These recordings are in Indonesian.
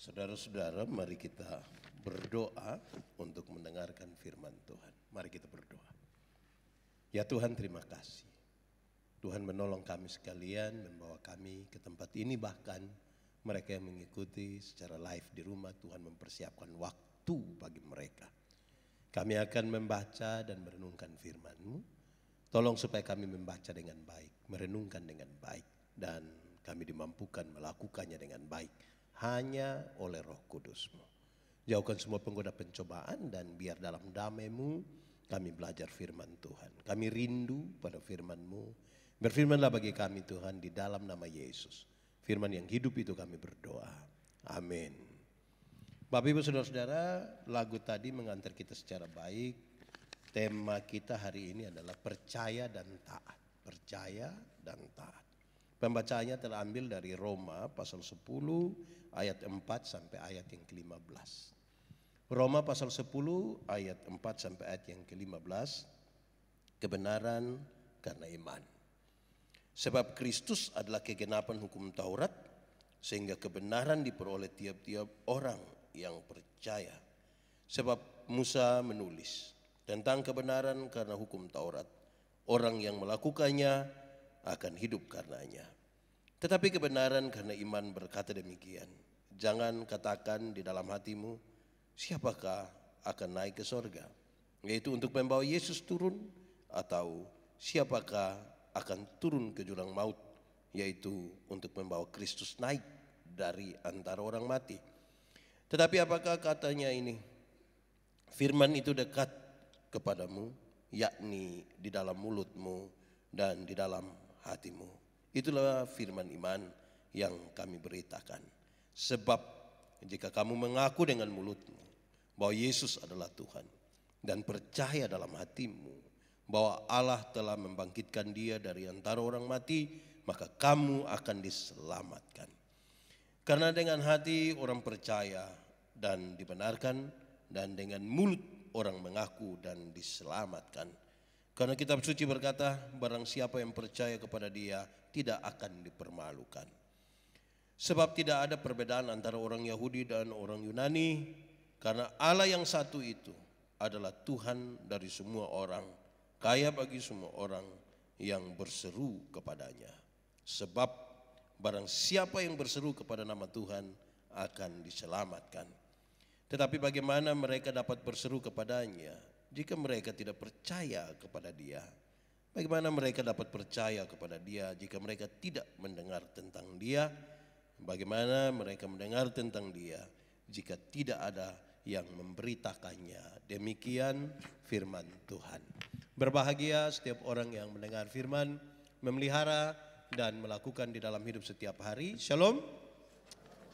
Saudara-saudara, mari kita berdoa untuk mendengarkan firman Tuhan. Mari kita berdoa. Ya Tuhan, terima kasih. Tuhan menolong kami sekalian, membawa kami ke tempat ini bahkan mereka yang mengikuti secara live di rumah, Tuhan mempersiapkan waktu bagi mereka. Kami akan membaca dan merenungkan firman-Mu. Tolong supaya kami membaca dengan baik, merenungkan dengan baik, dan kami dimampukan melakukannya dengan baik hanya oleh roh kudusmu. Jauhkan semua penggoda pencobaan dan biar dalam damai-Mu kami belajar firman Tuhan. Kami rindu pada firman-Mu. Berfirmanlah bagi kami Tuhan di dalam nama Yesus. Firman yang hidup itu kami berdoa. Amin. Bapak Ibu Saudara-saudara, lagu tadi mengantar kita secara baik. Tema kita hari ini adalah percaya dan taat. Percaya dan taat. Pembacaannya terambil dari Roma pasal 10 ayat 4 sampai ayat yang ke-15. Roma pasal 10 ayat 4 sampai ayat yang ke-15 kebenaran karena iman. Sebab Kristus adalah kegenapan hukum Taurat sehingga kebenaran diperoleh tiap-tiap orang yang percaya. Sebab Musa menulis tentang kebenaran karena hukum Taurat. Orang yang melakukannya akan hidup karenanya. Tetapi kebenaran karena iman berkata demikian. Jangan katakan di dalam hatimu, siapakah akan naik ke sorga? Yaitu untuk membawa Yesus turun atau siapakah akan turun ke jurang maut? Yaitu untuk membawa Kristus naik dari antara orang mati. Tetapi apakah katanya ini? Firman itu dekat kepadamu, yakni di dalam mulutmu dan di dalam hatimu. Itulah firman iman yang kami beritakan. Sebab jika kamu mengaku dengan mulutmu bahwa Yesus adalah Tuhan dan percaya dalam hatimu bahwa Allah telah membangkitkan dia dari antara orang mati, maka kamu akan diselamatkan. Karena dengan hati orang percaya dan dibenarkan dan dengan mulut orang mengaku dan diselamatkan. Karena kitab suci berkata, barang siapa yang percaya kepada dia tidak akan dipermalukan. Sebab tidak ada perbedaan antara orang Yahudi dan orang Yunani, karena Allah yang satu itu adalah Tuhan dari semua orang, kaya bagi semua orang yang berseru kepadanya. Sebab barang siapa yang berseru kepada nama Tuhan akan diselamatkan. Tetapi bagaimana mereka dapat berseru kepadanya jika mereka tidak percaya kepada dia, bagaimana mereka dapat percaya kepada dia jika mereka tidak mendengar tentang dia? Bagaimana mereka mendengar tentang dia jika tidak ada yang memberitakannya? Demikian firman Tuhan. Berbahagia setiap orang yang mendengar firman, memelihara dan melakukan di dalam hidup setiap hari. Shalom.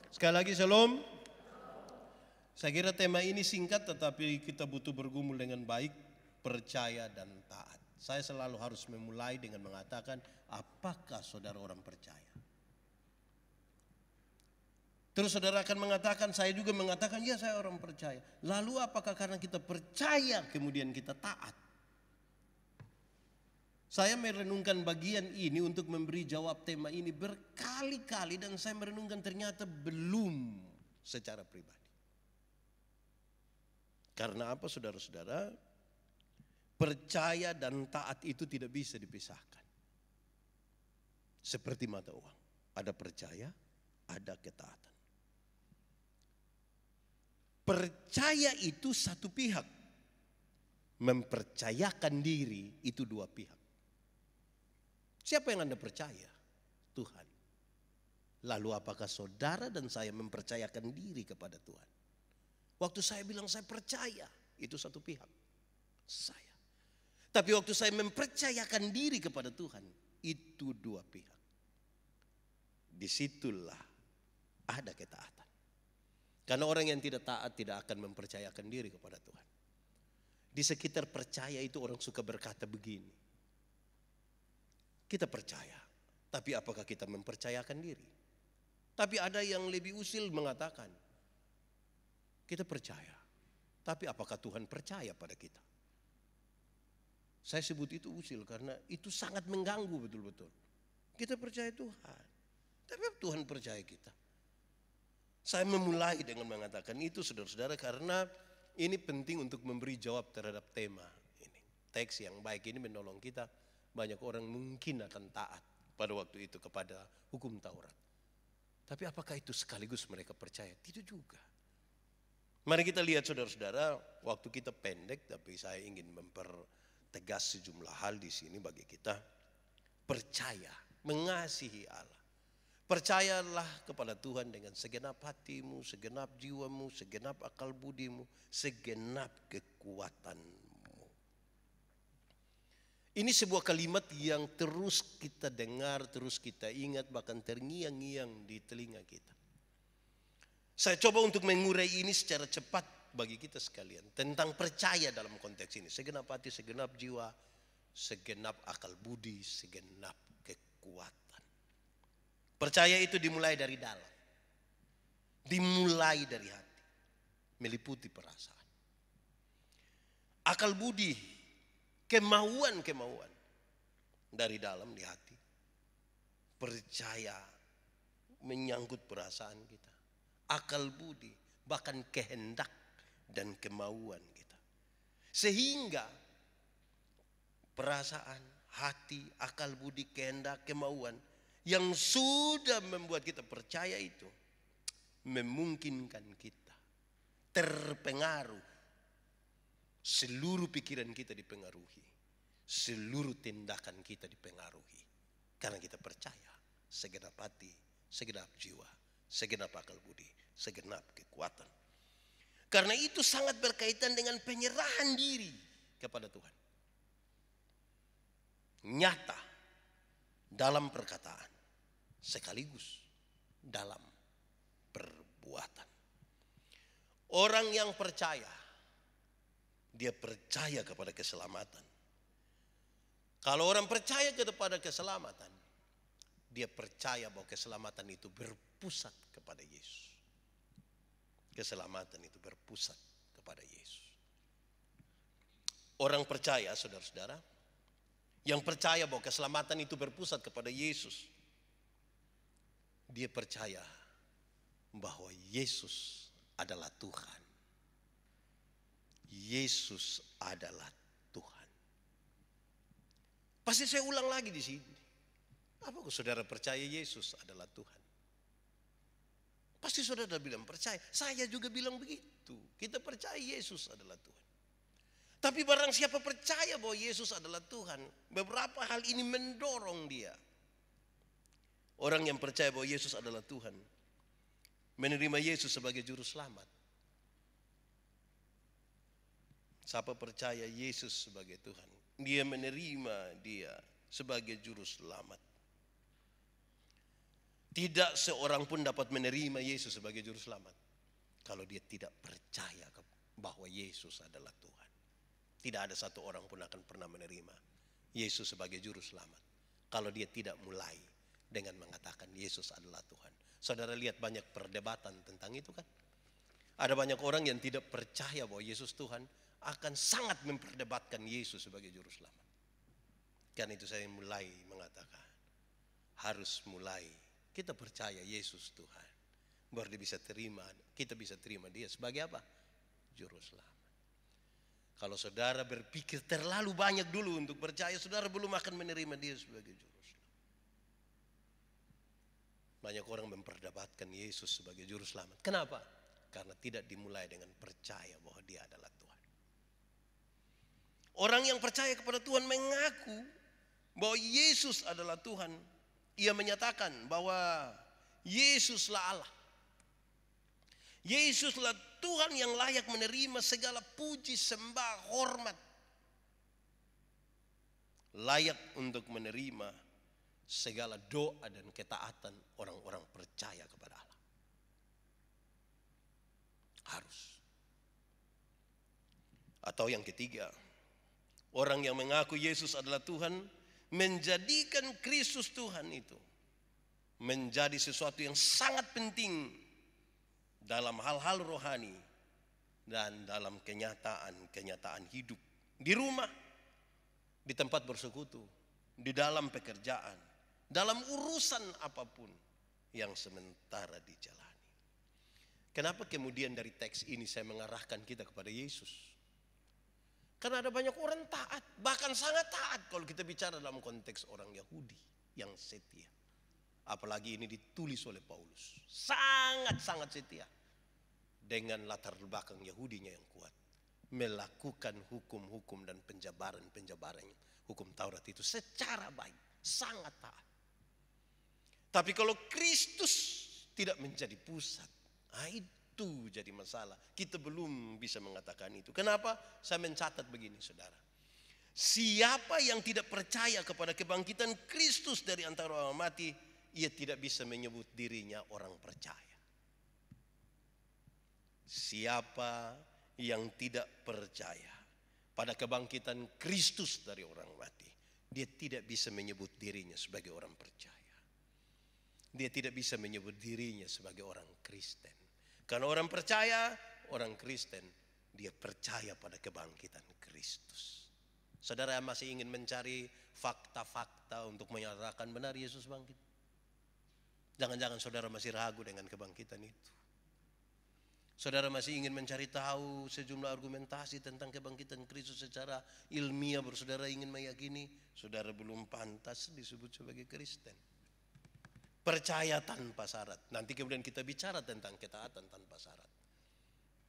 Sekali lagi shalom. Saya kira tema ini singkat tetapi kita butuh bergumul dengan baik, percaya dan taat. Saya selalu harus memulai dengan mengatakan apakah saudara orang percaya. Terus saudara akan mengatakan, saya juga mengatakan, ya saya orang percaya. Lalu apakah karena kita percaya kemudian kita taat? Saya merenungkan bagian ini untuk memberi jawab tema ini berkali-kali dan saya merenungkan ternyata belum secara pribadi. Karena apa saudara-saudara? Percaya dan taat itu tidak bisa dipisahkan. Seperti mata uang. Ada percaya, ada ketaatan. Percaya itu satu pihak. Mempercayakan diri itu dua pihak. Siapa yang Anda percaya? Tuhan. Lalu apakah saudara dan saya mempercayakan diri kepada Tuhan? Waktu saya bilang saya percaya, itu satu pihak. Saya. Tapi waktu saya mempercayakan diri kepada Tuhan, itu dua pihak. Disitulah ada ketaatan. Karena orang yang tidak taat tidak akan mempercayakan diri kepada Tuhan. Di sekitar percaya itu orang suka berkata begini. Kita percaya, tapi apakah kita mempercayakan diri? Tapi ada yang lebih usil mengatakan, kita percaya. Tapi apakah Tuhan percaya pada kita? Saya sebut itu usil karena itu sangat mengganggu betul-betul. Kita percaya Tuhan. Tapi Tuhan percaya kita. Saya memulai dengan mengatakan itu saudara-saudara karena ini penting untuk memberi jawab terhadap tema ini. Teks yang baik ini menolong kita. Banyak orang mungkin akan taat pada waktu itu kepada hukum Taurat. Tapi apakah itu sekaligus mereka percaya? Tidak juga. Mari kita lihat saudara-saudara, waktu kita pendek tapi saya ingin mempertegas sejumlah hal di sini bagi kita. Percaya, mengasihi Allah. Percayalah kepada Tuhan dengan segenap hatimu, segenap jiwamu, segenap akal budimu, segenap kekuatanmu. Ini sebuah kalimat yang terus kita dengar, terus kita ingat, bahkan terngiang-ngiang di telinga kita. Saya coba untuk mengurai ini secara cepat bagi kita sekalian tentang percaya dalam konteks ini. Segenap hati, segenap jiwa, segenap akal budi, segenap kekuatan. Percaya itu dimulai dari dalam. Dimulai dari hati. Meliputi perasaan. Akal budi, kemauan-kemauan dari dalam di hati. Percaya menyangkut perasaan kita akal budi, bahkan kehendak dan kemauan kita. Sehingga perasaan, hati, akal budi, kehendak, kemauan yang sudah membuat kita percaya itu memungkinkan kita terpengaruh. Seluruh pikiran kita dipengaruhi, seluruh tindakan kita dipengaruhi karena kita percaya segenap hati, segenap jiwa segenap akal budi, segenap kekuatan. Karena itu sangat berkaitan dengan penyerahan diri kepada Tuhan. Nyata dalam perkataan sekaligus dalam perbuatan. Orang yang percaya dia percaya kepada keselamatan. Kalau orang percaya kepada keselamatan, dia percaya bahwa keselamatan itu berbuah berpusat kepada Yesus. Keselamatan itu berpusat kepada Yesus. Orang percaya, saudara-saudara, yang percaya bahwa keselamatan itu berpusat kepada Yesus, dia percaya bahwa Yesus adalah Tuhan. Yesus adalah Tuhan. Pasti saya ulang lagi di sini. Apa, saudara percaya Yesus adalah Tuhan? Pasti saudara bilang percaya. Saya juga bilang begitu. Kita percaya Yesus adalah Tuhan. Tapi barang siapa percaya bahwa Yesus adalah Tuhan, beberapa hal ini mendorong dia. Orang yang percaya bahwa Yesus adalah Tuhan, menerima Yesus sebagai juru selamat. Siapa percaya Yesus sebagai Tuhan, dia menerima dia sebagai juru selamat. Tidak seorang pun dapat menerima Yesus sebagai juru selamat kalau dia tidak percaya bahwa Yesus adalah Tuhan. Tidak ada satu orang pun akan pernah menerima Yesus sebagai juru selamat kalau dia tidak mulai dengan mengatakan Yesus adalah Tuhan. Saudara lihat banyak perdebatan tentang itu kan? Ada banyak orang yang tidak percaya bahwa Yesus Tuhan akan sangat memperdebatkan Yesus sebagai juru selamat. Karena itu saya mulai mengatakan harus mulai kita percaya Yesus Tuhan. Baru dia bisa terima, kita bisa terima dia sebagai apa? Juru selamat. Kalau saudara berpikir terlalu banyak dulu untuk percaya, saudara belum akan menerima dia sebagai juru selamat. Banyak orang memperdebatkan Yesus sebagai juru selamat. Kenapa? Karena tidak dimulai dengan percaya bahwa dia adalah Tuhan. Orang yang percaya kepada Tuhan mengaku bahwa Yesus adalah Tuhan, ia menyatakan bahwa Yesuslah Allah. Yesuslah Tuhan yang layak menerima segala puji, sembah, hormat. Layak untuk menerima segala doa dan ketaatan orang-orang percaya kepada Allah. Harus. Atau yang ketiga, orang yang mengaku Yesus adalah Tuhan menjadikan Kristus Tuhan itu menjadi sesuatu yang sangat penting dalam hal-hal rohani dan dalam kenyataan-kenyataan hidup di rumah, di tempat bersekutu, di dalam pekerjaan, dalam urusan apapun yang sementara dijalani. Kenapa kemudian dari teks ini saya mengarahkan kita kepada Yesus? Karena ada banyak orang taat, bahkan sangat taat kalau kita bicara dalam konteks orang Yahudi yang setia. Apalagi ini ditulis oleh Paulus. Sangat-sangat setia. Dengan latar belakang Yahudinya yang kuat. Melakukan hukum-hukum dan penjabaran penjabaran Hukum Taurat itu secara baik. Sangat taat. Tapi kalau Kristus tidak menjadi pusat. Nah itu jadi masalah. Kita belum bisa mengatakan itu. Kenapa? Saya mencatat begini, saudara. Siapa yang tidak percaya kepada kebangkitan Kristus dari antara orang mati, ia tidak bisa menyebut dirinya orang percaya. Siapa yang tidak percaya pada kebangkitan Kristus dari orang mati, dia tidak bisa menyebut dirinya sebagai orang percaya. Dia tidak bisa menyebut dirinya sebagai orang Kristen. Karena orang percaya, orang Kristen, dia percaya pada kebangkitan Kristus. Saudara masih ingin mencari fakta-fakta untuk menyatakan benar Yesus bangkit. Jangan-jangan saudara masih ragu dengan kebangkitan itu. Saudara masih ingin mencari tahu sejumlah argumentasi tentang kebangkitan Kristus secara ilmiah, bersaudara ingin meyakini, saudara belum pantas disebut sebagai Kristen. Percaya tanpa syarat. Nanti kemudian kita bicara tentang ketaatan tanpa syarat.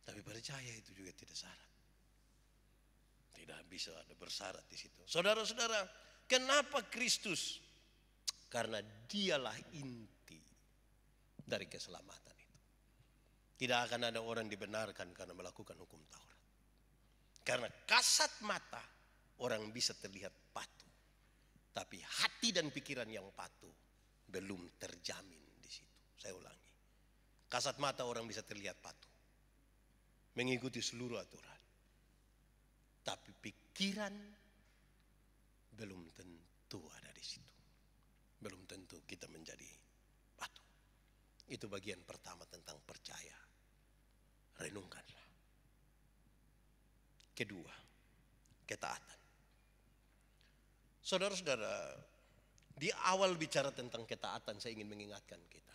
Tapi percaya itu juga tidak syarat. Tidak bisa ada bersyarat di situ. Saudara-saudara, kenapa Kristus? Karena dialah inti dari keselamatan itu. Tidak akan ada orang dibenarkan karena melakukan hukum Taurat. Karena kasat mata orang bisa terlihat patuh. Tapi hati dan pikiran yang patuh belum terjamin di situ. Saya ulangi. Kasat mata orang bisa terlihat patuh. Mengikuti seluruh aturan. Tapi pikiran belum tentu ada di situ. Belum tentu kita menjadi patuh. Itu bagian pertama tentang percaya. Renungkanlah. Kedua, ketaatan. Saudara-saudara, di awal bicara tentang ketaatan saya ingin mengingatkan kita.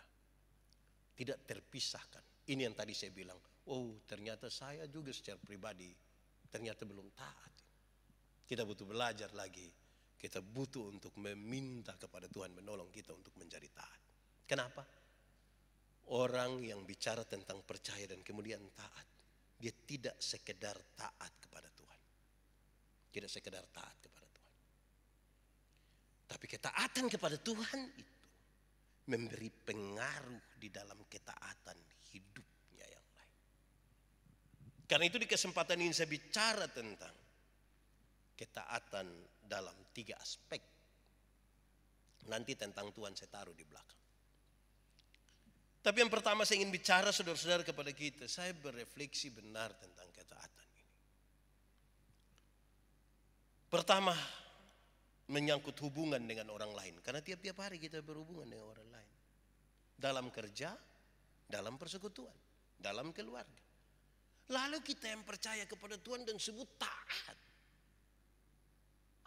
Tidak terpisahkan. Ini yang tadi saya bilang. Oh ternyata saya juga secara pribadi ternyata belum taat. Kita butuh belajar lagi. Kita butuh untuk meminta kepada Tuhan menolong kita untuk menjadi taat. Kenapa? Orang yang bicara tentang percaya dan kemudian taat. Dia tidak sekedar taat kepada Tuhan. Tidak sekedar taat kepada tapi ketaatan kepada Tuhan itu memberi pengaruh di dalam ketaatan hidupnya yang lain. Karena itu di kesempatan ini saya bicara tentang ketaatan dalam tiga aspek. Nanti tentang Tuhan saya taruh di belakang. Tapi yang pertama saya ingin bicara saudara-saudara kepada kita, saya berefleksi benar tentang ketaatan ini. Pertama, menyangkut hubungan dengan orang lain. Karena tiap-tiap hari kita berhubungan dengan orang lain. Dalam kerja, dalam persekutuan, dalam keluarga. Lalu kita yang percaya kepada Tuhan dan sebut taat.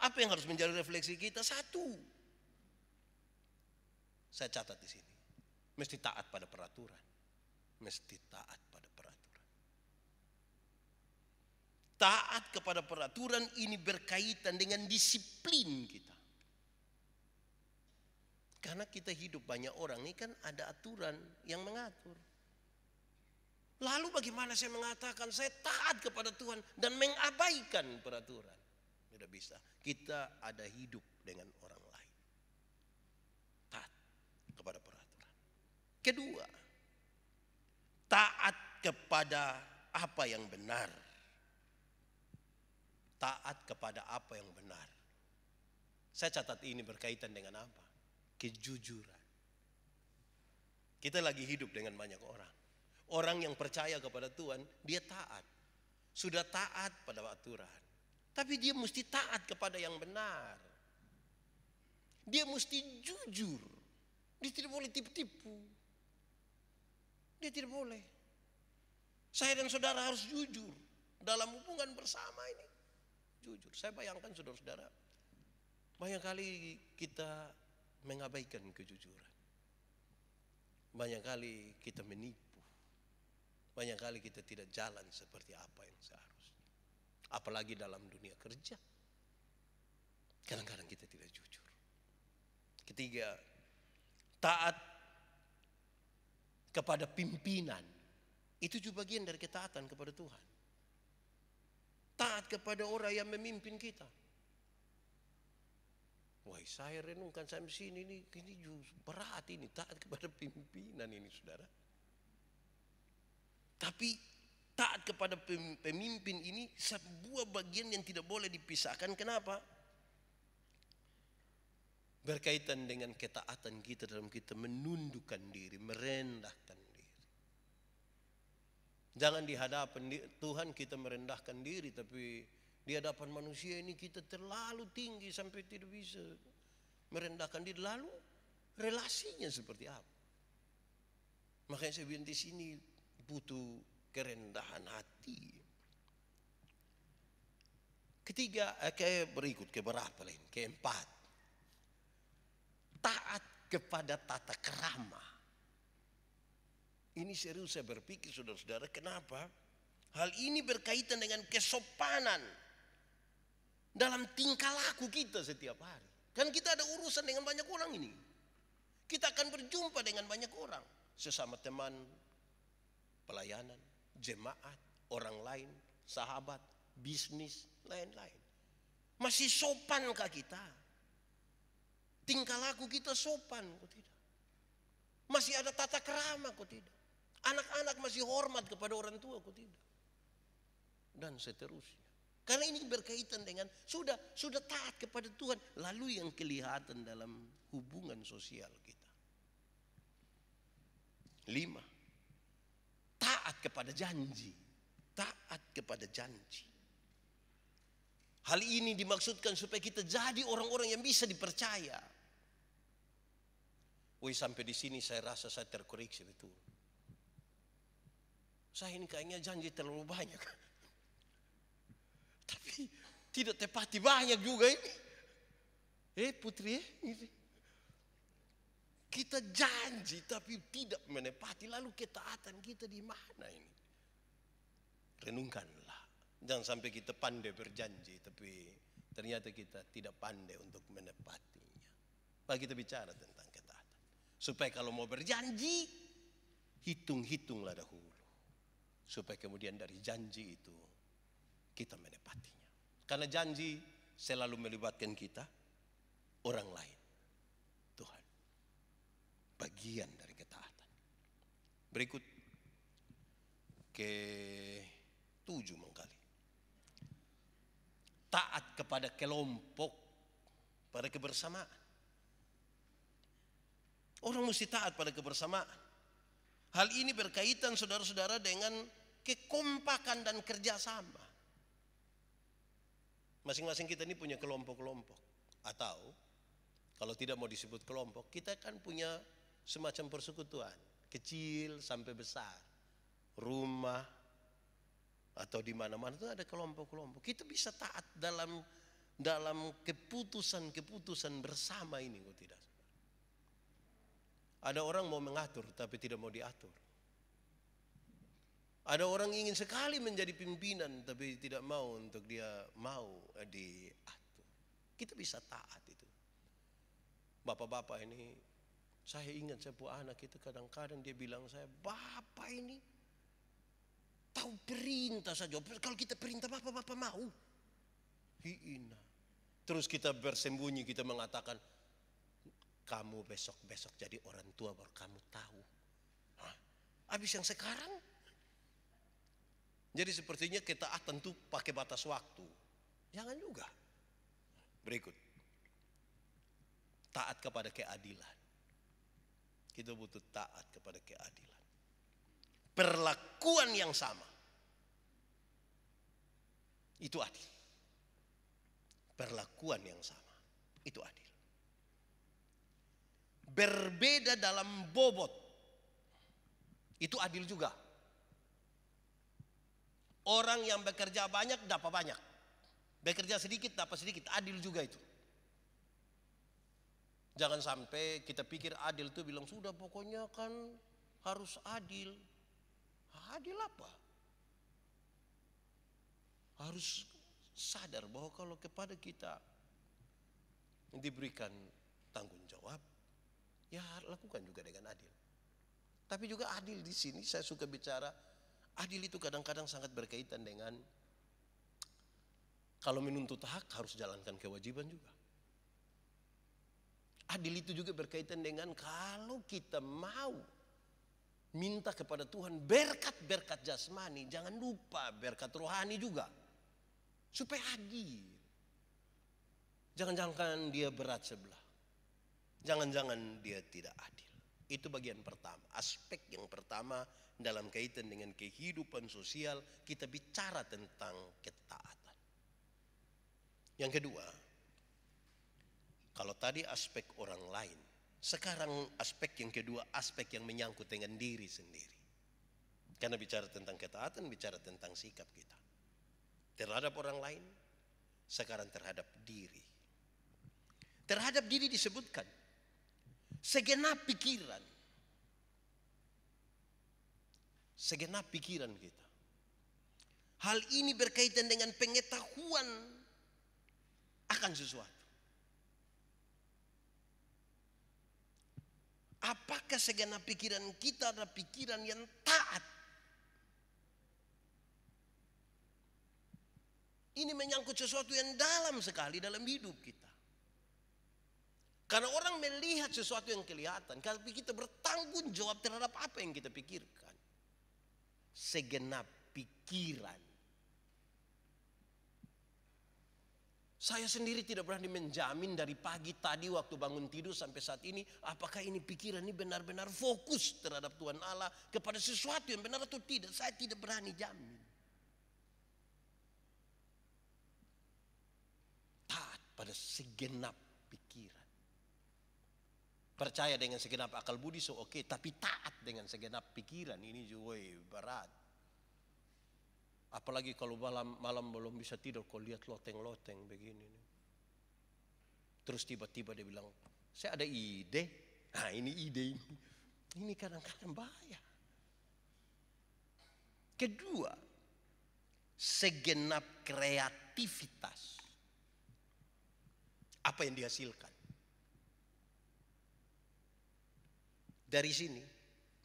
Apa yang harus menjadi refleksi kita? Satu. Saya catat di sini. Mesti taat pada peraturan. Mesti taat Taat kepada peraturan ini berkaitan dengan disiplin kita. Karena kita hidup banyak orang ini kan ada aturan yang mengatur. Lalu bagaimana saya mengatakan saya taat kepada Tuhan dan mengabaikan peraturan? Tidak bisa. Kita ada hidup dengan orang lain. Taat kepada peraturan. Kedua, taat kepada apa yang benar taat kepada apa yang benar. Saya catat ini berkaitan dengan apa? Kejujuran. Kita lagi hidup dengan banyak orang. Orang yang percaya kepada Tuhan, dia taat. Sudah taat pada aturan. Tapi dia mesti taat kepada yang benar. Dia mesti jujur. Dia tidak boleh tipu-tipu. Dia tidak boleh. Saya dan saudara harus jujur dalam hubungan bersama ini. Jujur, saya bayangkan saudara-saudara, banyak kali kita mengabaikan kejujuran. Banyak kali kita menipu. Banyak kali kita tidak jalan seperti apa yang seharusnya. Apalagi dalam dunia kerja. Kadang-kadang kita tidak jujur. Ketiga, taat kepada pimpinan. Itu juga bagian dari ketaatan kepada Tuhan. Taat kepada orang yang memimpin kita. Wah, saya renungkan sampai sini ini, ini berat ini taat kepada pimpinan ini saudara. Tapi taat kepada pemimpin ini sebuah bagian yang tidak boleh dipisahkan. Kenapa? Berkaitan dengan ketaatan kita dalam kita menundukkan diri, merendahkan Jangan di Tuhan kita merendahkan diri tapi di hadapan manusia ini kita terlalu tinggi sampai tidak bisa merendahkan diri lalu relasinya seperti apa. Makanya saya bilang di sini butuh kerendahan hati. Ketiga, eh, ke berikut, keberapa lain? Keempat. Taat kepada tata kerama. Ini serius saya berpikir saudara-saudara kenapa? Hal ini berkaitan dengan kesopanan dalam tingkah laku kita setiap hari. Kan kita ada urusan dengan banyak orang ini. Kita akan berjumpa dengan banyak orang. Sesama teman, pelayanan, jemaat, orang lain, sahabat, bisnis, lain-lain. Masih sopankah kita? Tingkah laku kita sopan kok tidak? Masih ada tata kerama kok tidak? Anak-anak masih hormat kepada orang tua aku tidak. Dan seterusnya. Karena ini berkaitan dengan sudah sudah taat kepada Tuhan, lalu yang kelihatan dalam hubungan sosial kita. Lima, taat kepada janji, taat kepada janji. Hal ini dimaksudkan supaya kita jadi orang-orang yang bisa dipercaya. Woi sampai di sini saya rasa saya terkoreksi betul. Saya ini kayaknya janji terlalu banyak. Tapi tidak tepati banyak juga ini. Eh putri, eh, ini. kita janji tapi tidak menepati. Lalu ketaatan kita di mana ini? Renungkanlah. Jangan sampai kita pandai berjanji tapi ternyata kita tidak pandai untuk menepatinya. Pak kita bicara tentang ketaatan. Supaya kalau mau berjanji, hitung-hitunglah dahulu. Supaya kemudian dari janji itu kita menepatinya. Karena janji selalu melibatkan kita, orang lain. Tuhan, bagian dari ketaatan. Berikut ke tujuh mengkali. Taat kepada kelompok, pada kebersamaan. Orang mesti taat pada kebersamaan. Hal ini berkaitan saudara-saudara dengan kekompakan dan kerjasama. Masing-masing kita ini punya kelompok-kelompok. Atau kalau tidak mau disebut kelompok, kita kan punya semacam persekutuan. Kecil sampai besar. Rumah atau di mana-mana itu ada kelompok-kelompok. Kita bisa taat dalam dalam keputusan-keputusan bersama ini kok tidak. Ada orang mau mengatur tapi tidak mau diatur. Ada orang ingin sekali menjadi pimpinan tapi tidak mau untuk dia mau diatur. Kita bisa taat itu. Bapak-bapak ini saya ingat saya punya anak itu kadang-kadang dia bilang saya, "Bapak ini tahu perintah saja. Kalau kita perintah bapak, bapak mau." Hiina. Terus kita bersembunyi, kita mengatakan, "Kamu besok-besok jadi orang tua baru kamu tahu." Hah? Habis yang sekarang jadi sepertinya kita ah tentu pakai batas waktu. Jangan juga. Berikut. Taat kepada keadilan. Kita butuh taat kepada keadilan. Perlakuan yang sama. Itu adil. Perlakuan yang sama. Itu adil. Berbeda dalam bobot. Itu adil juga. Orang yang bekerja banyak dapat banyak. Bekerja sedikit dapat sedikit, adil juga itu. Jangan sampai kita pikir adil itu bilang sudah pokoknya kan harus adil. Adil apa? Harus sadar bahwa kalau kepada kita diberikan tanggung jawab, ya lakukan juga dengan adil. Tapi juga adil di sini saya suka bicara Adil itu kadang-kadang sangat berkaitan dengan kalau menuntut hak harus jalankan kewajiban juga. Adil itu juga berkaitan dengan kalau kita mau minta kepada Tuhan berkat-berkat jasmani, jangan lupa berkat rohani juga. Supaya adil. Jangan-jangan dia berat sebelah. Jangan-jangan dia tidak adil. Itu bagian pertama, aspek yang pertama dalam kaitan dengan kehidupan sosial kita bicara tentang ketaatan. Yang kedua, kalau tadi aspek orang lain, sekarang aspek yang kedua, aspek yang menyangkut dengan diri sendiri. Karena bicara tentang ketaatan, bicara tentang sikap kita. Terhadap orang lain, sekarang terhadap diri. Terhadap diri disebutkan, Segenap pikiran. Segenap pikiran kita. Hal ini berkaitan dengan pengetahuan akan sesuatu. Apakah segenap pikiran kita adalah pikiran yang taat? Ini menyangkut sesuatu yang dalam sekali dalam hidup kita. Karena orang melihat sesuatu yang kelihatan, tapi kita bertanggung jawab terhadap apa yang kita pikirkan. Segenap pikiran. Saya sendiri tidak berani menjamin dari pagi tadi waktu bangun tidur sampai saat ini apakah ini pikiran ini benar-benar fokus terhadap Tuhan Allah kepada sesuatu yang benar atau tidak. Saya tidak berani jamin. Taat pada segenap Percaya dengan segenap akal budi so oke, okay, tapi taat dengan segenap pikiran ini juga berat. Apalagi kalau malam malam belum bisa tidur, kau lihat loteng-loteng begini. Nih. Terus tiba-tiba dia bilang, saya ada ide. Nah ini ide ini. Ini kadang-kadang bahaya. Kedua, segenap kreativitas. Apa yang dihasilkan? dari sini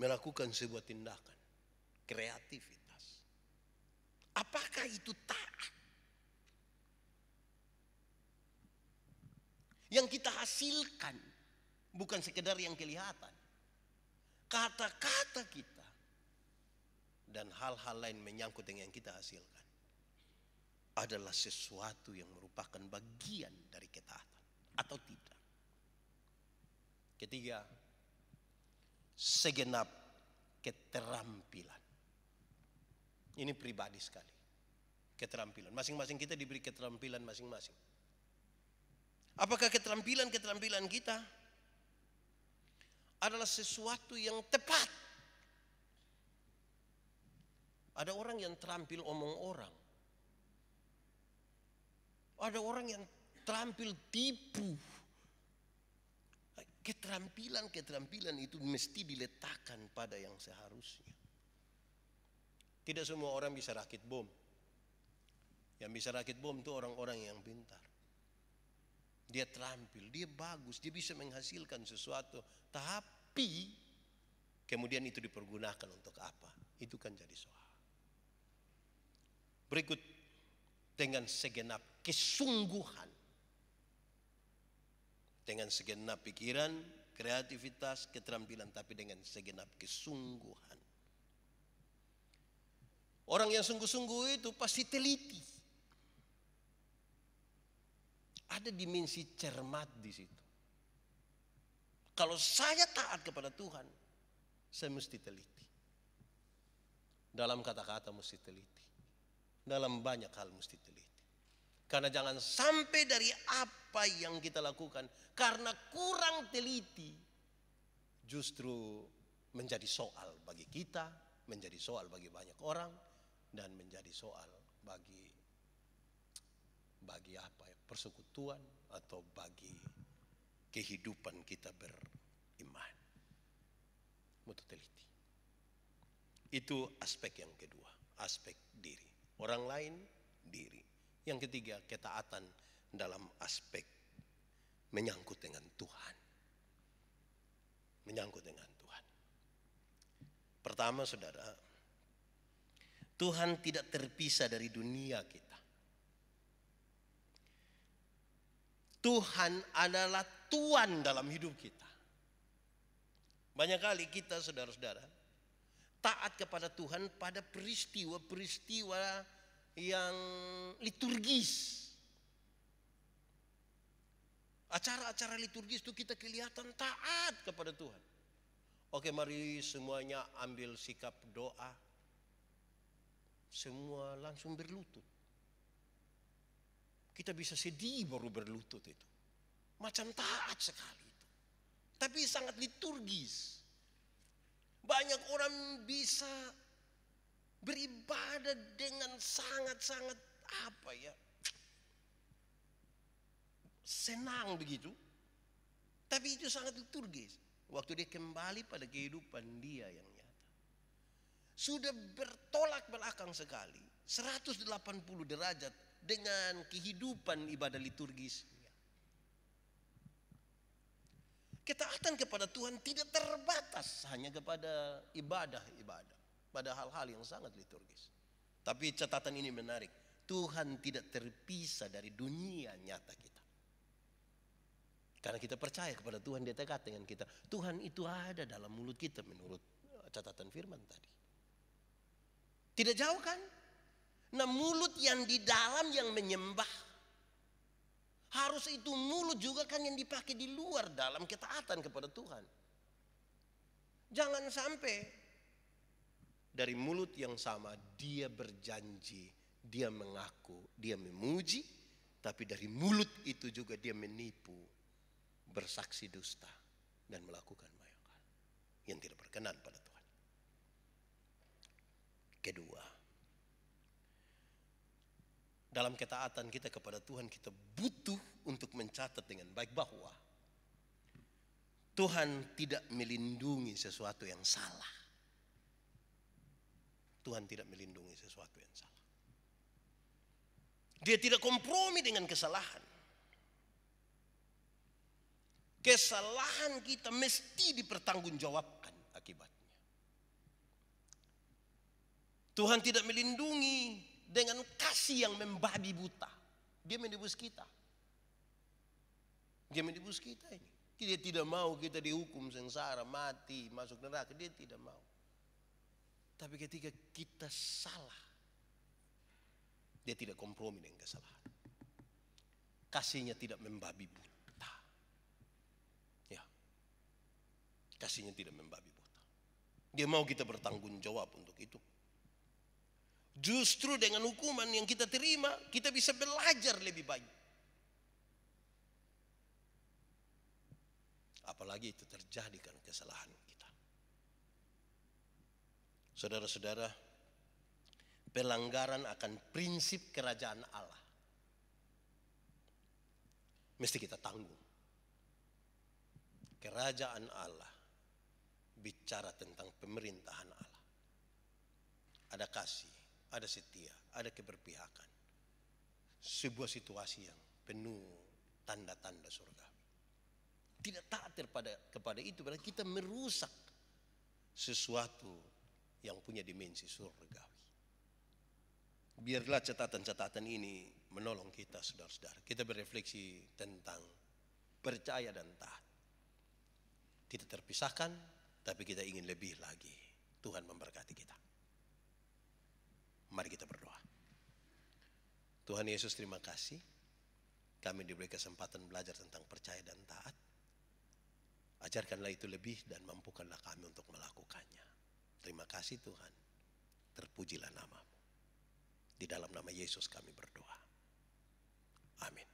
melakukan sebuah tindakan kreativitas. Apakah itu taat? Yang kita hasilkan bukan sekedar yang kelihatan. Kata-kata kita dan hal-hal lain menyangkut dengan yang kita hasilkan adalah sesuatu yang merupakan bagian dari ketaatan atau tidak. Ketiga, segenap keterampilan. Ini pribadi sekali. Keterampilan. Masing-masing kita diberi keterampilan masing-masing. Apakah keterampilan-keterampilan kita adalah sesuatu yang tepat? Ada orang yang terampil omong orang. Ada orang yang terampil tipu keterampilan-keterampilan itu mesti diletakkan pada yang seharusnya. Tidak semua orang bisa rakit bom. Yang bisa rakit bom itu orang-orang yang pintar. Dia terampil, dia bagus, dia bisa menghasilkan sesuatu. Tapi kemudian itu dipergunakan untuk apa? Itu kan jadi soal. Berikut dengan segenap kesungguhan dengan segenap pikiran, kreativitas, keterampilan, tapi dengan segenap kesungguhan. Orang yang sungguh-sungguh itu pasti teliti. Ada dimensi cermat di situ. Kalau saya taat kepada Tuhan, saya mesti teliti. Dalam kata-kata mesti teliti. Dalam banyak hal mesti teliti. Karena jangan sampai dari apa apa yang kita lakukan karena kurang teliti justru menjadi soal bagi kita, menjadi soal bagi banyak orang dan menjadi soal bagi bagi apa ya persekutuan atau bagi kehidupan kita beriman. Mutu teliti. Itu aspek yang kedua, aspek diri. Orang lain diri. Yang ketiga, ketaatan dalam aspek menyangkut dengan Tuhan. Menyangkut dengan Tuhan. Pertama saudara, Tuhan tidak terpisah dari dunia kita. Tuhan adalah Tuhan dalam hidup kita. Banyak kali kita saudara-saudara taat kepada Tuhan pada peristiwa-peristiwa yang liturgis Acara-acara liturgis itu kita kelihatan taat kepada Tuhan. Oke mari semuanya ambil sikap doa. Semua langsung berlutut. Kita bisa sedih baru berlutut itu. Macam taat sekali itu. Tapi sangat liturgis. Banyak orang bisa beribadah dengan sangat-sangat apa ya? senang begitu. Tapi itu sangat liturgis. Waktu dia kembali pada kehidupan dia yang nyata. Sudah bertolak belakang sekali. 180 derajat dengan kehidupan ibadah liturgis. Ketaatan kepada Tuhan tidak terbatas hanya kepada ibadah-ibadah. Pada hal-hal yang sangat liturgis. Tapi catatan ini menarik. Tuhan tidak terpisah dari dunia nyata kita. Karena kita percaya kepada Tuhan, dia tekad dengan kita. Tuhan itu ada dalam mulut kita menurut eh, catatan firman tadi. Tidak jauh kan? Nah mulut yang di dalam yang menyembah. Harus itu mulut juga kan yang dipakai di luar dalam ketaatan kepada Tuhan. Jangan sampai dari mulut yang sama dia berjanji, dia mengaku, dia memuji. Tapi dari mulut itu juga dia menipu, bersaksi dusta dan melakukan banyak hal yang tidak berkenan pada Tuhan. Kedua, dalam ketaatan kita kepada Tuhan kita butuh untuk mencatat dengan baik bahwa Tuhan tidak melindungi sesuatu yang salah. Tuhan tidak melindungi sesuatu yang salah. Dia tidak kompromi dengan kesalahan. Kesalahan kita mesti dipertanggungjawabkan akibatnya. Tuhan tidak melindungi dengan kasih yang membabi buta. Dia menebus kita. Dia menebus kita ini. Dia tidak mau kita dihukum sengsara, mati, masuk neraka. Dia tidak mau. Tapi ketika kita salah, dia tidak kompromi dengan kesalahan. Kasihnya tidak membabi buta. kasihnya tidak membabi buta. Dia mau kita bertanggung jawab untuk itu. Justru dengan hukuman yang kita terima, kita bisa belajar lebih baik. Apalagi itu terjadi karena kesalahan kita. Saudara-saudara, pelanggaran akan prinsip kerajaan Allah. Mesti kita tanggung. Kerajaan Allah bicara tentang pemerintahan Allah. Ada kasih, ada setia, ada keberpihakan. Sebuah situasi yang penuh tanda-tanda surga. Tidak taat kepada kepada itu berarti kita merusak sesuatu yang punya dimensi surga. Biarlah catatan-catatan ini menolong kita saudara-saudara. Kita berefleksi tentang percaya dan taat. Tidak terpisahkan tapi kita ingin lebih lagi. Tuhan memberkati kita. Mari kita berdoa. Tuhan Yesus terima kasih. Kami diberi kesempatan belajar tentang percaya dan taat. Ajarkanlah itu lebih dan mampukanlah kami untuk melakukannya. Terima kasih Tuhan. Terpujilah namamu. Di dalam nama Yesus kami berdoa. Amin.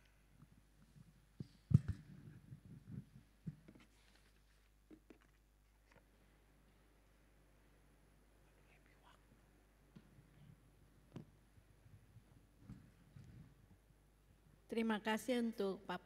Terima kasih untuk Pak